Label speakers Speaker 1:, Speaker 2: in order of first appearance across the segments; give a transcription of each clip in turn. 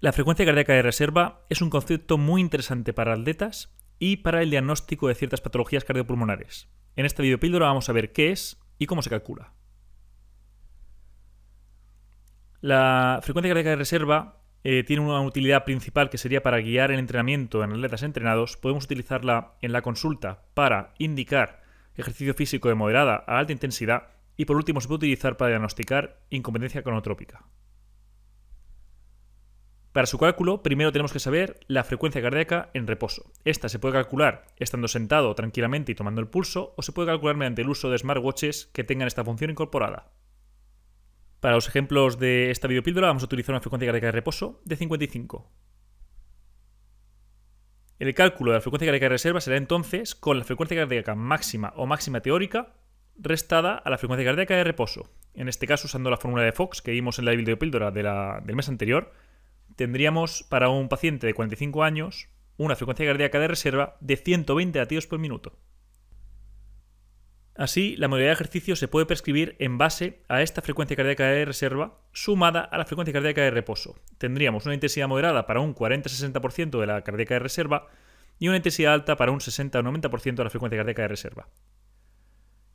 Speaker 1: La frecuencia cardíaca de reserva es un concepto muy interesante para atletas y para el diagnóstico de ciertas patologías cardiopulmonares. En esta videopíldora vamos a ver qué es y cómo se calcula. La frecuencia cardíaca de reserva eh, tiene una utilidad principal que sería para guiar el entrenamiento en atletas entrenados. Podemos utilizarla en la consulta para indicar ejercicio físico de moderada a alta intensidad y por último se puede utilizar para diagnosticar incompetencia cronotrópica. Para su cálculo, primero tenemos que saber la frecuencia cardíaca en reposo. Esta se puede calcular estando sentado tranquilamente y tomando el pulso, o se puede calcular mediante el uso de smartwatches que tengan esta función incorporada. Para los ejemplos de esta videopíldora vamos a utilizar una frecuencia cardíaca de reposo de 55. El cálculo de la frecuencia cardíaca de reserva será entonces con la frecuencia cardíaca máxima o máxima teórica restada a la frecuencia cardíaca de reposo. En este caso usando la fórmula de Fox que vimos en la videopíldora del mes anterior, tendríamos para un paciente de 45 años una frecuencia cardíaca de reserva de 120 latidos por minuto. Así, la modalidad de ejercicio se puede prescribir en base a esta frecuencia cardíaca de reserva sumada a la frecuencia cardíaca de reposo. Tendríamos una intensidad moderada para un 40-60% de la cardíaca de reserva y una intensidad alta para un 60-90% de la frecuencia cardíaca de reserva.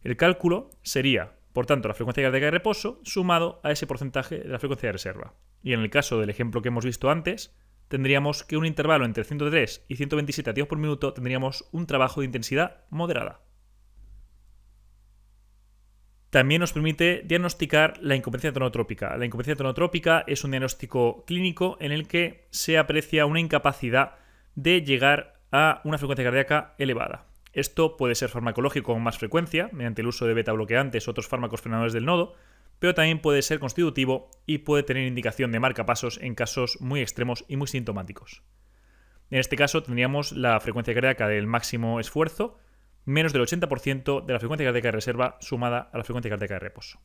Speaker 1: El cálculo sería, por tanto, la frecuencia cardíaca de reposo sumado a ese porcentaje de la frecuencia de reserva. Y en el caso del ejemplo que hemos visto antes, tendríamos que un intervalo entre 103 y 127 por minuto tendríamos un trabajo de intensidad moderada. También nos permite diagnosticar la incompetencia tonotrópica. La incompetencia tonotrópica es un diagnóstico clínico en el que se aprecia una incapacidad de llegar a una frecuencia cardíaca elevada. Esto puede ser farmacológico con más frecuencia, mediante el uso de beta bloqueantes o otros fármacos frenadores del nodo, pero también puede ser constitutivo y puede tener indicación de marcapasos en casos muy extremos y muy sintomáticos. En este caso tendríamos la frecuencia cardíaca del máximo esfuerzo menos del 80% de la frecuencia cardíaca de reserva sumada a la frecuencia cardíaca de reposo.